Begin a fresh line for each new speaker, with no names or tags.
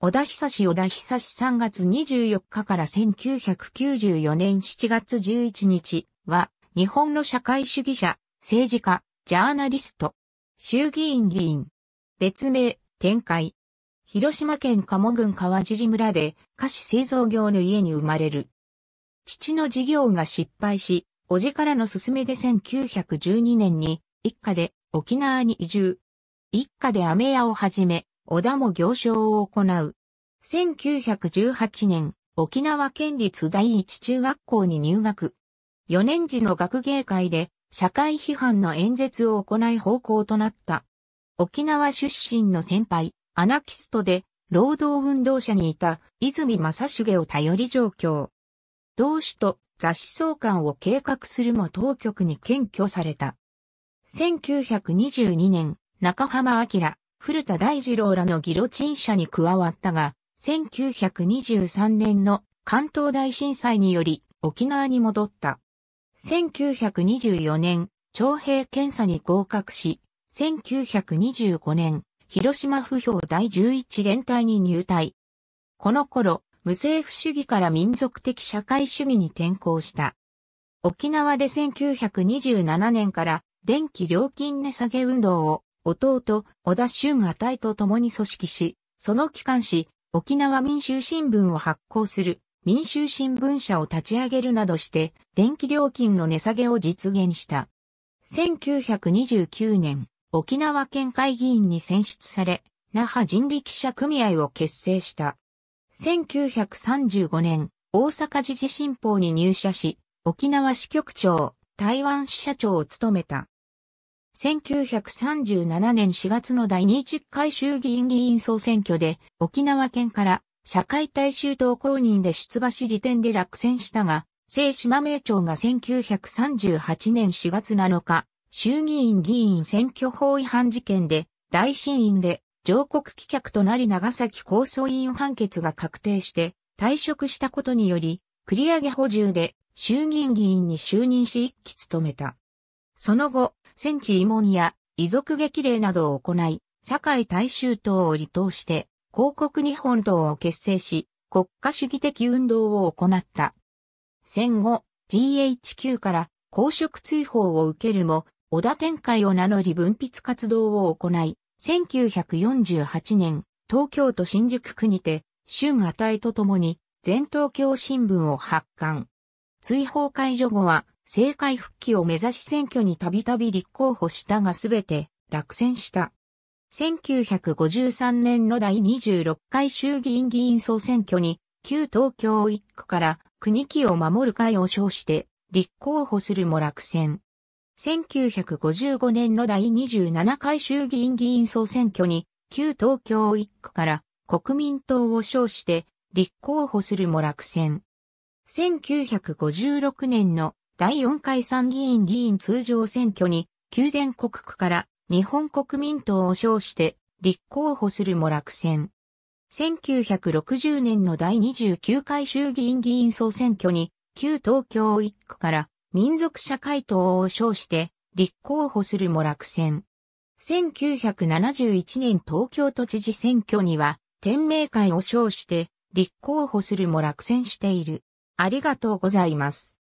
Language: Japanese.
小田久志小田久志3月24日から1994年7月11日は、日本の社会主義者、政治家、ジャーナリスト、衆議院議員、別名、展開。広島県鴨郡川尻村で菓子製造業の家に生まれる。父の事業が失敗し、叔父からの勧めで1912年に一家で沖縄に移住。一家で飴屋をはじめ、織田も行商を行う。1918年、沖縄県立第一中学校に入学。4年時の学芸会で社会批判の演説を行い方向となった。沖縄出身の先輩、アナキストで労働運動者にいた泉正重を頼り状況。同志と雑誌創刊を計画するも当局に検挙された。1922年、中浜明、古田大二郎らのギロチン社に加わったが、1923年の関東大震災により沖縄に戻った。1924年、徴兵検査に合格し、1925年、広島府評第11連隊に入隊。この頃、無政府主義から民族的社会主義に転向した。沖縄で1927年から電気料金値下げ運動を、弟、小田俊が隊と共に組織し、その機関紙、沖縄民衆新聞を発行する民衆新聞社を立ち上げるなどして、電気料金の値下げを実現した。1929年、沖縄県会議員に選出され、那覇人力車組合を結成した。1935年、大阪時事新報に入社し、沖縄支局長、台湾支社長を務めた。1937年4月の第20回衆議院議員総選挙で沖縄県から社会大衆党公認で出馬し時点で落選したが、聖島名町が1938年4月7日、衆議院議員選挙法違反事件で大審院で上告棄却となり長崎想委員判決が確定して退職したことにより、繰り上げ補充で衆議院議員に就任し一期務めた。その後、戦地慰問や遺族激励などを行い、社会大衆党を離党して、広告日本党を結成し、国家主義的運動を行った。戦後、GHQ から公職追放を受けるも、小田展開を名乗り文筆活動を行い、1948年、東京都新宿区にて、春与えとともに、全東京新聞を発刊。追放解除後は、政界復帰を目指し選挙にたびたび立候補したがすべて落選した。1953年の第26回衆議院議員総選挙に、旧東京1区から国旗を守る会を称して立候補するも落選。1955年の第27回衆議院議員総選挙に、旧東京1区から国民党を称して立候補するも落選。1956年の第4回参議院議員通常選挙に、旧全国区から日本国民党を称して立候補するも落選。1960年の第29回衆議院議員総選挙に、旧東京1区から民族社会党を称して立候補するも落選。1971年東京都知事選挙には、天明会を称して立候補するも落選している。ありがとうございます。